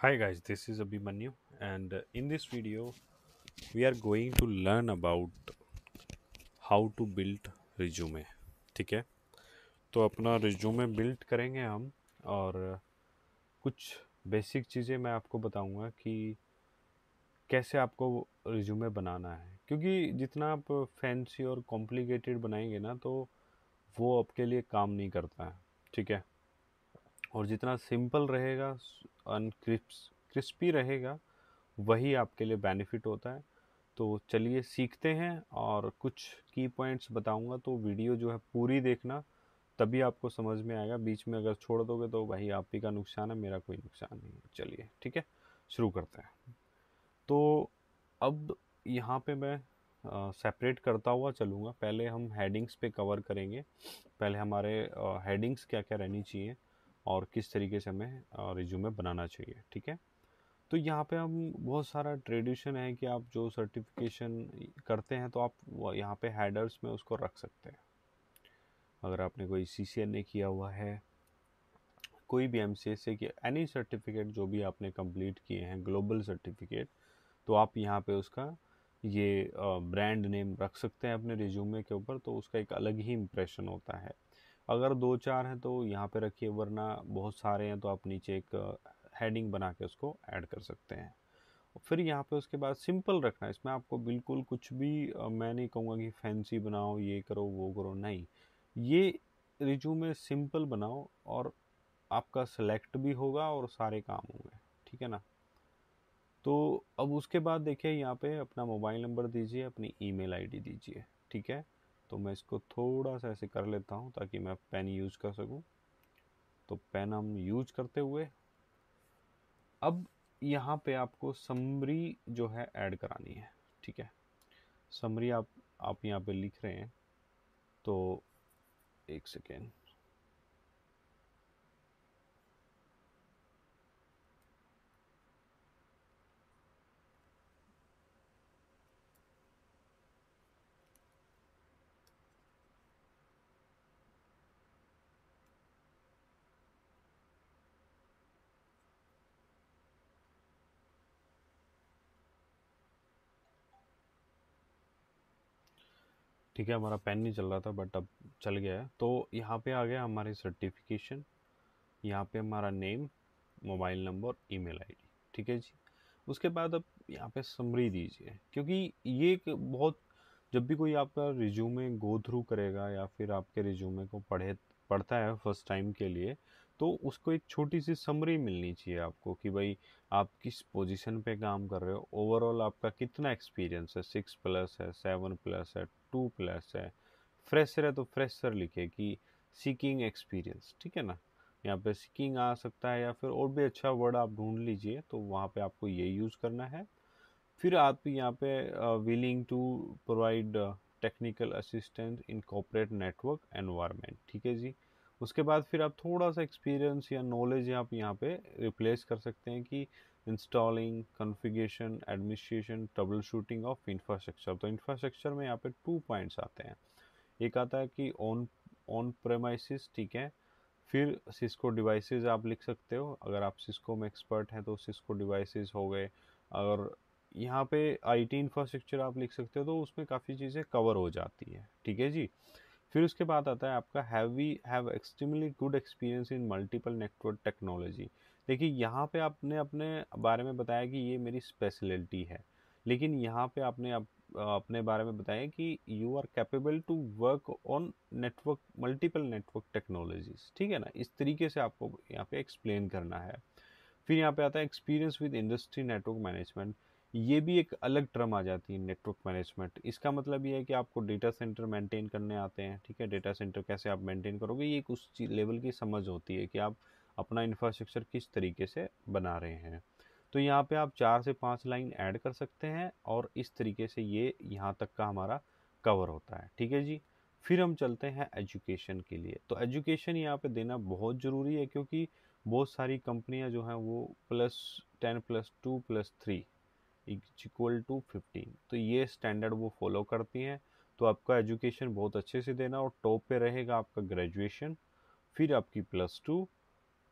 Hi guys, this is Abhimanyu and in this video we are going to learn about how to build resume ठीक है तो अपना resume build करेंगे हम और कुछ basic चीज़ें मैं आपको बताऊंगा कि कैसे आपको resume बनाना है क्योंकि जितना आप fancy और complicated बनाएंगे ना तो वो आपके लिए काम नहीं करता है ठीक है और जितना सिंपल रहेगा अनक्रिप्स क्रिस्पी रहेगा वही आपके लिए बेनिफिट होता है तो चलिए सीखते हैं और कुछ की पॉइंट्स बताऊंगा तो वीडियो जो है पूरी देखना तभी आपको समझ में आएगा बीच में अगर छोड़ दोगे तो भाई आप ही का नुकसान है मेरा कोई नुकसान नहीं है चलिए ठीक है शुरू करते हैं तो अब यहाँ पे मैं सेपरेट करता हुआ चलूँगा पहले हम हेडिंग्स पे कवर करेंगे पहले हमारे हेडिंग्स क्या क्या रहनी चाहिए और किस तरीके से हमें रिज्यूमे बनाना चाहिए ठीक है तो यहाँ पे हम बहुत सारा ट्रेडिशन है कि आप जो सर्टिफिकेशन करते हैं तो आप यहाँ पे हेडर्स में उसको रख सकते हैं अगर आपने कोई सी सी एन ए किया हुआ है कोई भी M C S A any certificate जो भी आपने कंप्लीट किए हैं ग्लोबल सर्टिफिकेट तो आप यहाँ पे उसका ये ब्रांड नेम रख सकते हैं अपने रिज्यूमे के ऊपर तो उसका एक अलग ही इम्प्रेशन होता है अगर दो चार हैं तो यहाँ पे रखिए वरना बहुत सारे हैं तो आप नीचे एक हेडिंग बना के उसको ऐड कर सकते हैं फिर यहाँ पे उसके बाद सिंपल रखना इसमें आपको बिल्कुल कुछ भी मैं नहीं कहूँगा कि फैंसी बनाओ ये करो वो करो नहीं ये रिज्यूमे सिंपल बनाओ और आपका सेलेक्ट भी होगा और सारे काम होंगे ठीक है ना तो अब उसके बाद देखिए यहाँ पे अपना मोबाइल नंबर दीजिए अपनी ईमेल आईडी दीजिए ठीक है तो मैं इसको थोड़ा सा ऐसे कर लेता हूँ ताकि मैं पेन यूज़ कर सकूँ तो पेन हम यूज करते हुए अब यहाँ पे आपको समरी जो है ऐड करानी है ठीक है समरी आप आप यहाँ पे लिख रहे हैं तो एक सेकेंड ठीक है हमारा पेन नहीं चल रहा था बट अब चल गया है तो यहाँ पे आ गया हमारी सर्टिफिकेशन यहाँ पे हमारा name mobile number email ID ठीक है जी उसके बाद अब यहाँ पे समरी दीजिए क्योंकि ये एक बहुत जब भी कोई आपका रिज्यूमे गो थ्रू करेगा या फिर आपके रिज्यूमे को पढ़े पढ़ता है फर्स्ट टाइम के लिए तो उसको एक छोटी सी समरी मिलनी चाहिए आपको कि भाई आप किस पोजीशन पे काम कर रहे हो ओवरऑल आपका कितना एक्सपीरियंस है सिक्स प्लस है सेवन प्लस है टू प्लस है फ्रेशर है तो फ्रेशर लिखे कि सीकिंग एक्सपीरियंस ठीक है ना यहाँ पे सीकिंग आ सकता है या फिर और भी अच्छा वर्ड आप ढूंढ लीजिए तो वहाँ पे आपको ये यूज़ करना है फिर आप यहाँ पे willing to provide technical assistance in corporate network environment ठीक है जी उसके बाद फिर आप थोड़ा सा एक्सपीरियंस या नॉलेज आप यहाँ पे रिप्लेस कर सकते हैं कि installing configuration administration troubleshooting of infrastructure तो इंफ्रास्ट्रक्चर में यहाँ पे टू पॉइंट्स आते हैं एक आता है कि ऑन ऑन प्रेमाइसिस ठीक है फिर सिस्को डिवाइसेस आप लिख सकते हो अगर आप सिस्को में एक्सपर्ट हैं तो सिस्को डिवाइसेस हो गए और यहाँ पे आईटी इंफ्रास्ट्रक्चर आप लिख सकते हो तो उसमें काफ़ी चीज़ें कवर हो जाती है ठीक है जी फिर उसके बाद आता है आपका heavy have extremely good experience in multiple network technology देखिए यहाँ पे आपने अपने बारे में बताया कि ये मेरी स्पेशलिटी है लेकिन यहाँ पे आपने आप अपने बारे में बताया कि you are capable to work on network multiple network technologies ठीक है ना इस तरीके से आपको यहाँ पे एक्सप्लेन करना है फिर यहाँ पे आता है experience with industry network management ये भी एक अलग टर्म आ जाती है नेटवर्क मैनेजमेंट इसका मतलब ये है कि आपको डेटा सेंटर मेंटेन करने आते हैं ठीक है डेटा सेंटर कैसे आप मेंटेन करोगे ये एक उस लेवल की समझ होती है कि आप अपना इंफ्रास्ट्रक्चर किस तरीके से बना रहे हैं तो यहाँ पे आप चार से पाँच लाइन ऐड कर सकते हैं और इस तरीके से ये यहाँ तक का हमारा कवर होता है ठीक है जी फिर हम चलते हैं एजुकेशन के लिए तो एजुकेशन यहाँ पे देना बहुत ज़रूरी है क्योंकि बहुत सारी कंपनियाँ जो हैं वो plus ten plus two plus three equal to fifteen तो ये स्टैंडर्ड वो फॉलो करती हैं तो आपका एजुकेशन बहुत अच्छे से देना और टॉप पे रहेगा आपका ग्रेजुएशन फिर आपकी प्लस टू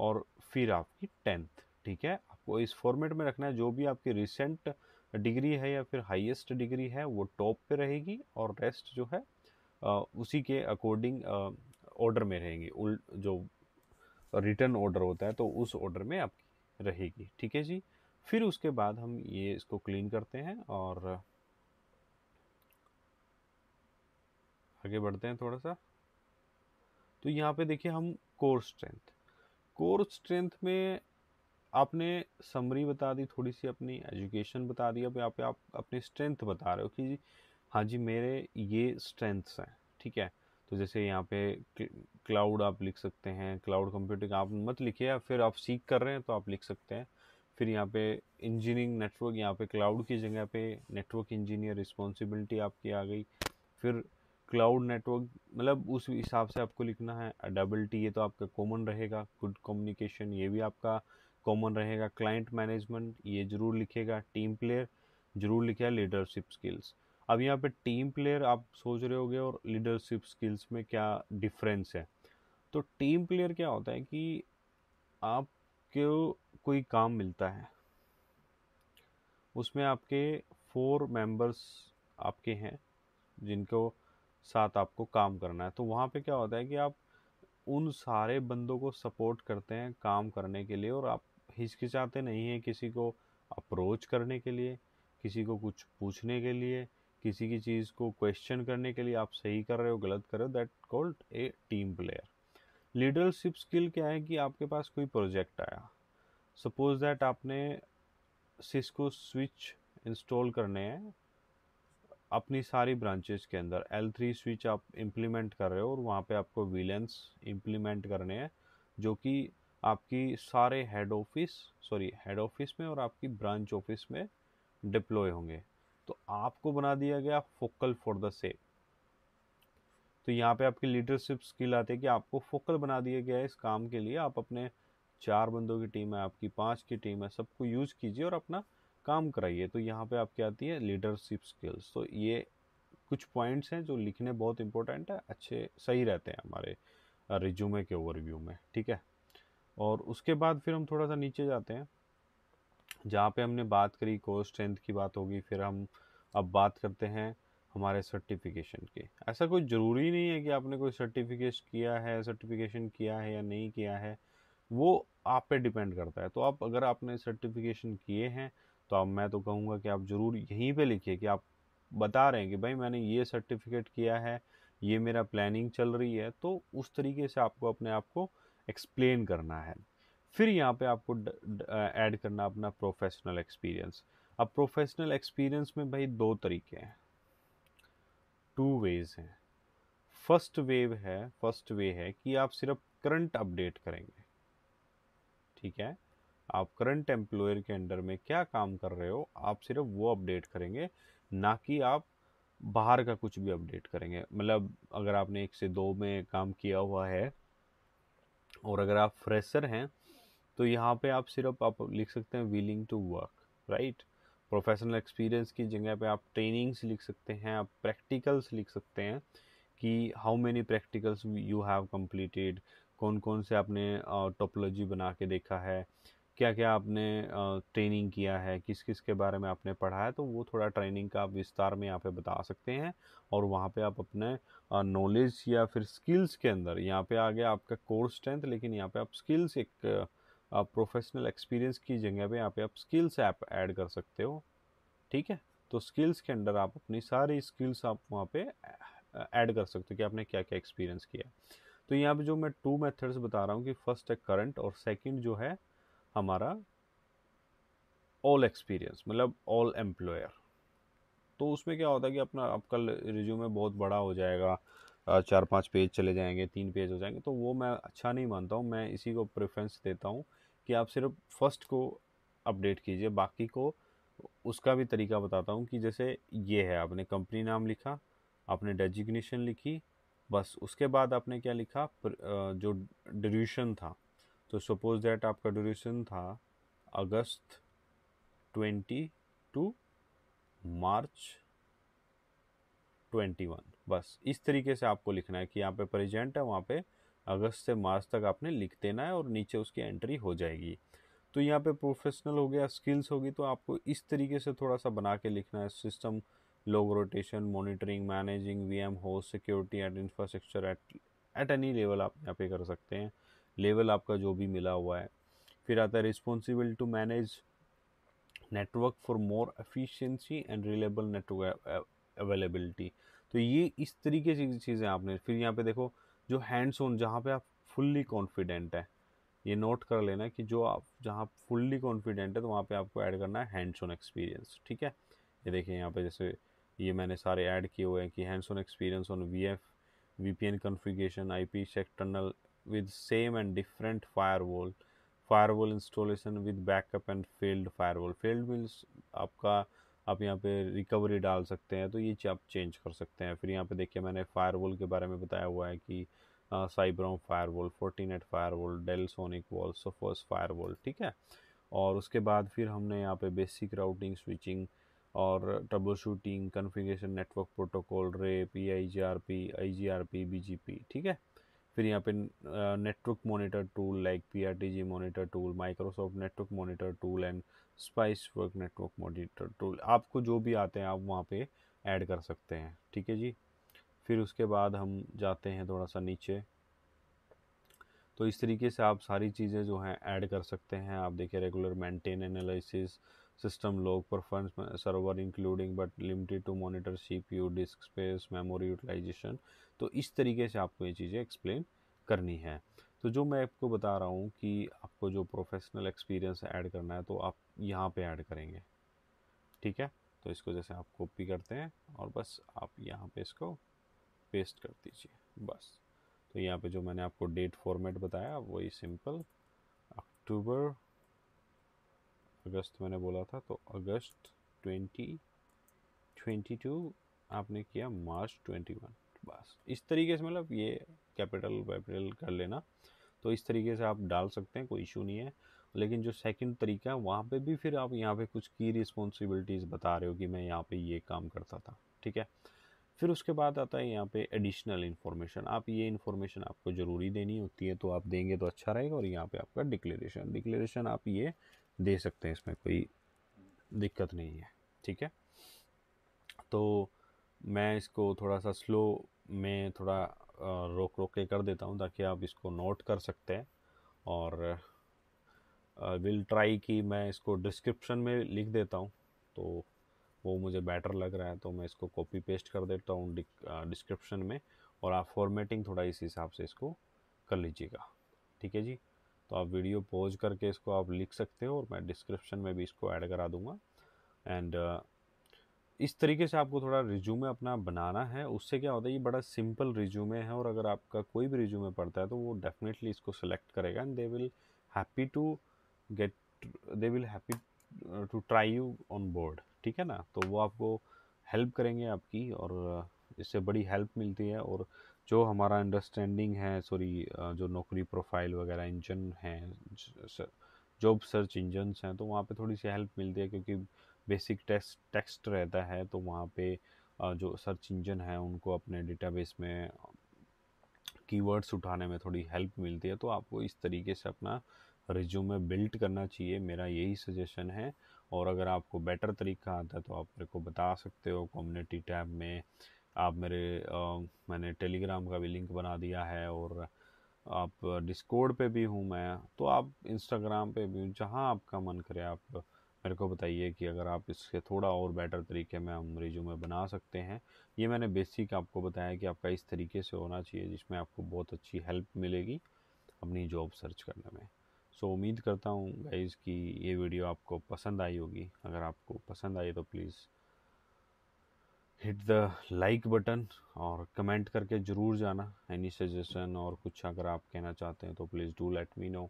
और फिर आपकी टेंथ ठीक है आपको इस फॉर्मेट में रखना है जो भी आपकी रिसेंट डिग्री है या फिर हाईएस्ट डिग्री है वो टॉप पे रहेगी और रेस्ट जो है उसी के अकॉर्डिंग ऑर्डर में रहेंगी उल्ट जो रिटर्न ऑर्डर होता है तो उस ऑर्डर में आपकी रहेगी ठीक है जी फिर उसके बाद हम ये इसको क्लीन करते हैं और आगे बढ़ते हैं थोड़ा सा तो यहाँ पे देखिए हम कोर स्ट्रेंथ कोर स्ट्रेंथ में आपने समरी बता दी थोड़ी सी अपनी एजुकेशन बता दी अब यहाँ आप अपनी स्ट्रेंथ बता रहे हो कि जी हाँ जी मेरे ये स्ट्रेंथ्स हैं ठीक है तो जैसे यहाँ पे क्लाउड आप लिख सकते हैं क्लाउड कंप्यूटिंग आप मत लिखिए फिर आप सीख कर रहे हैं तो आप लिख सकते हैं फिर यहाँ पे इंजीनियरिंग नेटवर्क यहाँ पे क्लाउड की जगह पे नेटवर्क इंजीनियर रिस्पॉन्सिबिलिटी आपकी आ गई फिर क्लाउड नेटवर्क मतलब उस हिसाब से आपको लिखना है डबल टी ये तो आपका कॉमन रहेगा गुड कम्युनिकेशन ये भी आपका कॉमन रहेगा क्लाइंट मैनेजमेंट ये जरूर लिखेगा टीम प्लेयर जरूर लिखेगा लीडरशिप स्किल्स अब यहाँ पे टीम प्लेयर आप सोच रहे होगे और लीडरशिप स्किल्स में क्या डिफरेंस है तो टीम प्लेयर क्या होता है कि आपको कोई काम मिलता है उसमें आपके फोर मेंबर्स आपके हैं जिनको साथ आपको काम करना है तो वहाँ पे क्या होता है कि आप उन सारे बंदों को सपोर्ट करते हैं काम करने के लिए और आप हिचकिचाते नहीं हैं किसी को अप्रोच करने के लिए किसी को कुछ पूछने के लिए किसी की चीज़ को क्वेश्चन करने के लिए आप सही कर रहे हो गलत कर रहे हो that called a team player leadership skill क्या है कि आपके पास कोई प्रोजेक्ट आया सपोज दैट आपने सिस्को स्विच इंस्टॉल करने हैं अपनी सारी ब्रांचेज के अंदर एल थ्री स्विच आप इम्प्लीमेंट कर रहे हो और वहाँ पे आपको विलेंस इम्प्लीमेंट करने हैं जो कि आपकी सारे head office sorry head office में और आपकी ब्रांच ऑफिस में डिप्लॉय होंगे तो आपको बना दिया गया फोकल फॉर द सेव तो यहाँ पे आपकी लीडरशिप स्किल आती है कि आपको फोकल बना दिया गया है इस काम के लिए आप अपने चार बंदों की टीम है आपकी पाँच की टीम है सबको यूज़ कीजिए और अपना काम कराइए तो यहाँ पे आपकी आती है लीडरशिप स्किल्स तो ये कुछ पॉइंट्स हैं जो लिखने बहुत इंपॉर्टेंट है अच्छे सही रहते हैं हमारे रिज्यूमे के ओवरव्यू में ठीक है और उसके बाद फिर हम थोड़ा सा नीचे जाते हैं जहाँ पे हमने बात करी कोर स्ट्रेंथ की बात होगी फिर हम अब बात करते हैं हमारे सर्टिफिकेशन की ऐसा कोई ज़रूरी नहीं है कि आपने कोई सर्टिफिकेट किया है सर्टिफिकेशन किया है या नहीं किया है वो आप पे डिपेंड करता है तो आप अगर आपने सर्टिफिकेशन किए हैं तो अब मैं तो कहूँगा कि आप ज़रूर यहीं पे लिखिए कि आप बता रहे हैं कि भाई मैंने ये सर्टिफिकेट किया है ये मेरा प्लानिंग चल रही है तो उस तरीके से आपको अपने आप को एक्सप्लेन करना है फिर यहाँ पे आपको ऐड करना अपना प्रोफेशनल एक्सपीरियंस अब प्रोफेशनल एक्सपीरियंस में भाई दो तरीके हैं टू वेज हैं फर्स्ट वेव है फर्स्ट वे है कि आप सिर्फ करंट अपडेट करेंगे ठीक है आप करंट एम्प्लॉयर के अंडर में क्या काम कर रहे हो आप सिर्फ वो अपडेट करेंगे ना कि आप बाहर का कुछ भी अपडेट करेंगे मतलब अगर आपने एक से दो में काम किया हुआ है और अगर आप फ्रेशर हैं तो यहाँ पे आप सिर्फ आप लिख सकते हैं willing to work right professional experience की जगह पे आप ट्रेनिंग्स लिख सकते हैं आप प्रैक्टिकल्स लिख सकते हैं कि how many practicals you have completed कौन कौन से आपने टोपोलॉजी बना के देखा है क्या क्या आपने ट्रेनिंग किया है किस किस के बारे में आपने पढ़ा है तो वो थोड़ा ट्रेनिंग का आप विस्तार में यहाँ पे बता सकते हैं और वहाँ पे आप अपने नॉलेज या फिर स्किल्स के अंदर यहाँ पे आ गया आपका कोर स्ट्रेंथ लेकिन यहाँ पे आप स्किल्स एक प्रोफेशनल एक्सपीरियंस की जगह पे यहाँ पे आप स्किल्स ऐप ऐड कर सकते हो ठीक है तो स्किल्स के अंदर आप अपनी सारी स्किल्स आप वहाँ पे ऐड कर सकते हो कि आपने क्या क्या एक्सपीरियंस किया तो यहाँ पे जो मैं टू मेथड्स बता रहा हूँ कि फर्स्ट है करंट और सेकंड जो है हमारा ऑल एक्सपीरियंस मतलब ऑल एम्प्लॉयर तो उसमें क्या होता है कि अपना आपका रिज्यूमे बहुत बड़ा हो जाएगा चार पांच पेज चले जाएंगे तीन पेज हो जाएंगे तो वो मैं अच्छा नहीं मानता हूँ मैं इसी को प्रेफरेंस देता हूँ कि आप सिर्फ फर्स्ट को अपडेट कीजिए बाकी को उसका भी तरीका बताता हूँ कि जैसे ये है आपने कंपनी नाम लिखा आपने डेजिग्नेशन लिखी बस उसके बाद आपने क्या लिखा जो ड्यूरेशन था तो सपोज दैट आपका ड्यूरेशन था अगस्त 20 टू मार्च 21 बस इस तरीके से आपको लिखना है कि यहाँ पे प्रेजेंट है वहाँ पे अगस्त से मार्च तक आपने लिख देना है और नीचे उसकी एंट्री हो जाएगी तो यहाँ पे प्रोफेशनल हो गया स्किल्स होगी तो आपको इस तरीके से थोड़ा सा बना के लिखना है system log rotation monitoring managing VM हो security and infrastructure at at any level आप यहाँ पे कर सकते हैं लेवल आपका जो भी मिला हुआ है फिर आता है responsible to manage network for more efficiency and reliable network availability तो ये इस तरीके की चीज़ें आपने फिर यहाँ पे देखो जो हैंड्स ऑन जहाँ पे आप फुल्ली कॉन्फिडेंट है ये नोट कर लेना कि जो आप जहाँ फुल्ली कॉन्फिडेंट है तो वहाँ पे आपको ऐड करना है हैंड्स ऑन एक्सपीरियंस ठीक है ये देखिए यहाँ पे जैसे ये मैंने सारे ऐड किए हुए हैं कि hands on experience on V F V P N configuration I P sec tunnel with same and different firewall firewall installation with backup and failed firewall failed means आपका आप यहाँ पे रिकवरी डाल सकते हैं तो ये आप चेंज कर सकते हैं फिर यहाँ पे देखिए मैंने फायरवॉल के बारे में बताया हुआ है कि Cyberoam firewall Fortinet firewall Dell SonicWall Sophos firewall ठीक है और उसके बाद फिर हमने यहाँ पे बेसिक राउटिंग स्विचिंग और troubleshooting configuration network protocol RIP E I G R P I G R P B G P ठीक है फिर यहाँ पे network monitor tool like P monitor tool Microsoft network monitor tool and Spiceworks network monitor tool आपको जो भी आते हैं आप वहाँ पे ऐड कर सकते हैं ठीक है जी फिर उसके बाद हम जाते हैं थोड़ा सा नीचे तो इस तरीके से आप सारी चीज़ें जो हैं ऐड कर सकते हैं आप देखिए regular maintain analysis system log performance server including but limited to monitor cpu disk space memory utilization तो इस तरीके से आपको ये चीज़ें एक्सप्लेन करनी है तो जो मैं आपको बता रहा हूँ कि आपको जो प्रोफेशनल एक्सपीरियंस ऐड करना है तो आप यहाँ पे ऐड करेंगे ठीक है तो इसको जैसे आप कॉपी करते हैं और बस आप यहाँ पे इसको पेस्ट कर दीजिए बस तो यहाँ पे जो मैंने आपको डेट फॉर्मेट बताया वही सिंपल अक्टूबर अगस्त मैंने बोला था तो अगस्त ट्वेंटी ट्वेंटी टू आपने किया मार्च ट्वेंटी वन बस इस तरीके से मतलब ये कैपिटल वैपिटल कर लेना तो इस तरीके से आप डाल सकते हैं कोई इशू नहीं है लेकिन जो सेकंड तरीका है वहाँ पे भी फिर आप यहाँ पे कुछ की रिस्पॉन्सिबिलिटीज़ बता रहे हो कि मैं यहाँ पे ये काम करता था ठीक है फिर उसके बाद आता है यहाँ पे एडिशनल इन्फॉर्मेशन आप ये इन्फॉर्मेशन आपको ज़रूरी देनी होती है तो आप देंगे तो अच्छा रहेगा और यहाँ पे आपका डिक्लेरेशन डिक्लेरेशन आप ये दे सकते हैं इसमें कोई दिक्कत नहीं है ठीक है तो मैं इसको थोड़ा सा स्लो में थोड़ा रोक रोक के कर देता हूँ ताकि आप इसको नोट कर सकते हैं और विल ट्राई कि मैं इसको डिस्क्रिप्शन में लिख देता हूँ तो वो मुझे बेटर लग रहा है तो मैं इसको कॉपी पेस्ट कर देता हूँ डिस्क्रिप्शन में और आप फॉर्मेटिंग थोड़ा इस हिसाब से इसको कर लीजिएगा ठीक है जी तो आप वीडियो पॉज करके इसको आप लिख सकते हो और मैं डिस्क्रिप्शन में भी इसको ऐड करा दूँगा एंड uh, इस तरीके से आपको थोड़ा रिज्यूमे अपना बनाना है उससे क्या होता है ये बड़ा सिंपल रिज्यूमे है और अगर आपका कोई भी रिज्यूमे पड़ता है तो वो डेफिनेटली इसको सेलेक्ट करेगा and they will happy to get they will happy to try you on board ठीक है ना तो वो आपको हेल्प करेंगे आपकी और uh, इससे बड़ी हेल्प मिलती है और जो हमारा अंडरस्टैंडिंग है सॉरी जो नौकरी प्रोफाइल वगैरह इंजन हैं जॉब सर्च इंजनस हैं तो वहाँ पे थोड़ी सी हेल्प मिलती है क्योंकि बेसिक टेस्ट टेक्स्ट रहता है तो वहाँ पे जो सर्च इंजन है उनको अपने डेटाबेस में कीवर्ड्स उठाने में थोड़ी हेल्प मिलती है तो आपको इस तरीके से अपना रिज्यूमे बिल्ड करना चाहिए मेरा यही सजेशन है और अगर आपको बेटर तरीका आता है तो आप मेरे को बता सकते हो कम्युनिटी टैब में आप मेरे आ, मैंने टेलीग्राम का भी लिंक बना दिया है और आप डिस्कोड पे भी हूँ मैं तो आप इंस्टाग्राम पे भी जहाँ आपका मन करे आप मेरे को बताइए कि अगर आप इसके थोड़ा और बेटर तरीके में हम रिज्यूमे बना सकते हैं ये मैंने बेसिक आपको बताया कि आपका इस तरीके से होना चाहिए जिसमें आपको बहुत अच्छी हेल्प मिलेगी अपनी जॉब सर्च करने में सो उम्मीद करता हूँ गाइज़ कि ये वीडियो आपको पसंद आई होगी अगर आपको पसंद आई तो please hit the like button और कमेंट करके ज़रूर जाना एनी सजेशन और कुछ अगर आप कहना चाहते हैं तो please do let me know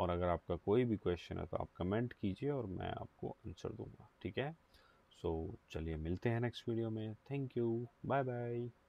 और अगर आपका कोई भी क्वेश्चन है तो आप कमेंट कीजिए और मैं आपको आंसर दूंगा ठीक है सो so, चलिए मिलते हैं नेक्स्ट वीडियो में थैंक यू बाय बाय